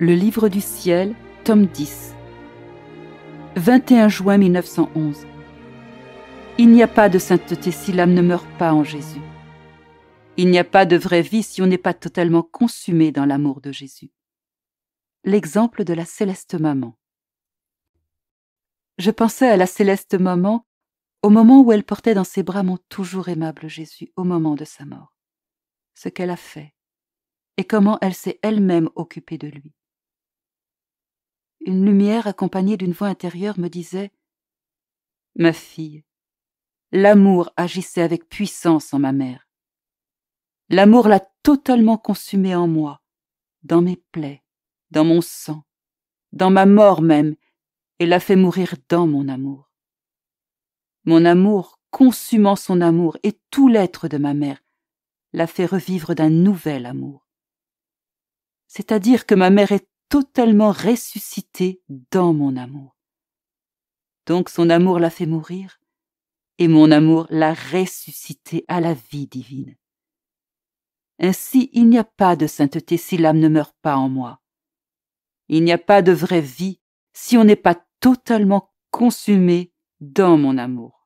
Le Livre du Ciel, tome 10. 21 juin 1911. Il n'y a pas de sainteté si l'âme ne meurt pas en Jésus. Il n'y a pas de vraie vie si on n'est pas totalement consumé dans l'amour de Jésus. L'exemple de la céleste maman. Je pensais à la céleste maman au moment où elle portait dans ses bras mon toujours aimable Jésus au moment de sa mort. Ce qu'elle a fait et comment elle s'est elle-même occupée de lui une lumière accompagnée d'une voix intérieure me disait Ma fille, l'amour agissait avec puissance en ma mère. L'amour l'a totalement consumée en moi, dans mes plaies, dans mon sang, dans ma mort même, et l'a fait mourir dans mon amour. Mon amour, consumant son amour et tout l'être de ma mère, l'a fait revivre d'un nouvel amour. C'est-à-dire que ma mère est totalement ressuscité dans mon amour. Donc son amour l'a fait mourir, et mon amour l'a ressuscité à la vie divine. Ainsi il n'y a pas de sainteté si l'âme ne meurt pas en moi. Il n'y a pas de vraie vie si on n'est pas totalement consumé dans mon amour.